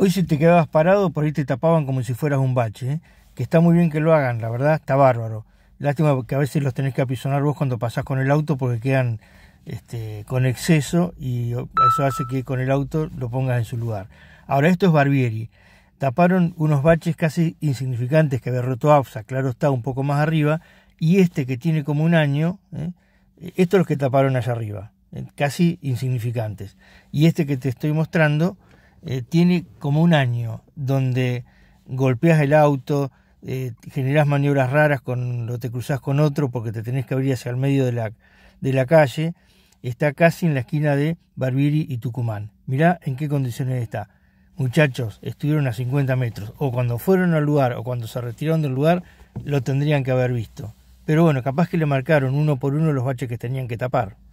Hoy si te quedabas parado, por ahí te tapaban como si fueras un bache, ¿eh? que está muy bien que lo hagan, la verdad, está bárbaro. Lástima que a veces los tenés que apisonar vos cuando pasás con el auto porque quedan este, con exceso y eso hace que con el auto lo pongas en su lugar. Ahora, esto es Barbieri. Taparon unos baches casi insignificantes que había roto AFSA, claro está, un poco más arriba, y este que tiene como un año, ¿eh? estos los que taparon allá arriba, ¿eh? casi insignificantes. Y este que te estoy mostrando eh, tiene como un año donde golpeas el auto, generas eh, generás maniobras raras cuando te cruzas con otro porque te tenés que abrir hacia el medio de la, de la calle, está casi en la esquina de Barbiri y Tucumán. Mirá en qué condiciones está. Muchachos, estuvieron a 50 metros, o cuando fueron al lugar, o cuando se retiraron del lugar, lo tendrían que haber visto. Pero bueno, capaz que le marcaron uno por uno los baches que tenían que tapar.